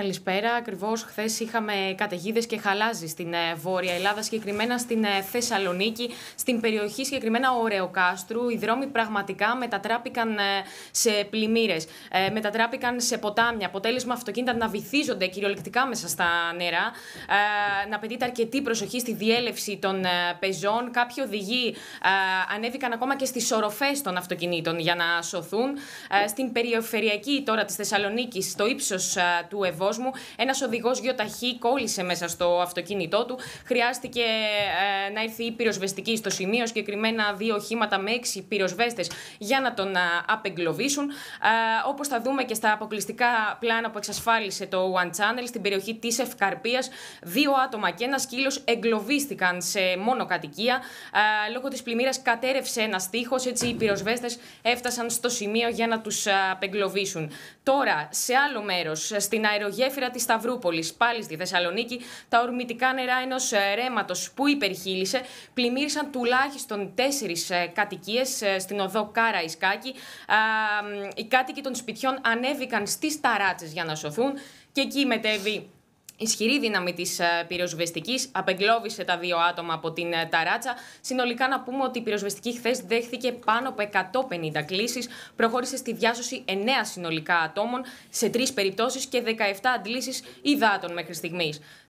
Καλησπέρα. Ακριβώς χθες είχαμε καταιγίδες και χαλάζεις στην ε, Βόρεια Ελλάδα, συγκεκριμένα στην ε, Θεσσαλονίκη, στην περιοχή συγκεκριμένα Ωρεοκάστρου. Οι δρόμοι πραγματικά μετατράπηκαν ε, σε πλημμύρες, μετατράπηκαν σε ποτάμια. Αποτέλεσμα αυτοκίνητα να βυθίζονται κυριολεκτικά μέσα στα νερά. Να απαιτείται αρκετή προσοχή στη διέλευση των πεζών. Κάποιοι οδηγοί ανέβηκαν ακόμα και στις οροφές των αυτοκινήτων για να σωθούν. Στην περιφερειακή τώρα της Θεσσαλονίκης, στο ύψος του Ευώ, κόσμου. Ένας οδηγός γιοταχή κόλλησε μέσα στο αυτοκίνητό του. Χρειάστηκε ε, να έρθει η πυροσβεστική στο σημείο, συγκεκριμένα δύο οχήματα με έξι πυροσβέστες για να τον ε, απεγκλωβίσουν. Ε, Όπως θα δούμε και στα αποκλειστικά πλάνα που εξασφάλισε το One Channel στην περιοχή της Ευκαρπίας, δύο άτομα και ένας σκύλος εγκλωβίστηκαν σε μόνο κατοικία. Ε, λόγω της πλημμύρας κατέρευσε ένα στίχος, έτσι οι πυροσβέστες έφτασαν στο σημείο για να τους ε, απεγκλωβίσουν. Τώρα, σε άλλο μέρος, στην αεροδρομία γέφυρα της Σταυρούπολης, πάλι στη Θεσσαλονίκη, τα ορμητικά νερά ενός ε, ρέματος που υπερχείλησε πλημμύρισαν τουλάχιστον τέσσερις ε, κατοικίες ε, στην οδό Κάρα Ισκάκη. Οι κάτοικοι των σπιτιών ανέβηκαν στις ταράτσες για να σωθούν και εκεί μετέβη η ισχυρή δύναμη της ε, πυροσβεστικής απεγκλώβησε τα δύο άτομα από την ε, ταράτσα. Συνολικά, να πούμε ότι η πυροσβεστική χθες δέχθηκε πάνω από 150 κλήσεις, προχώρησε στη διάσωση 9 συνολικά ατόμων σε τρεις περιπτώσεις και 17 αντλήσεις υδάτων μέχρι στιγμής.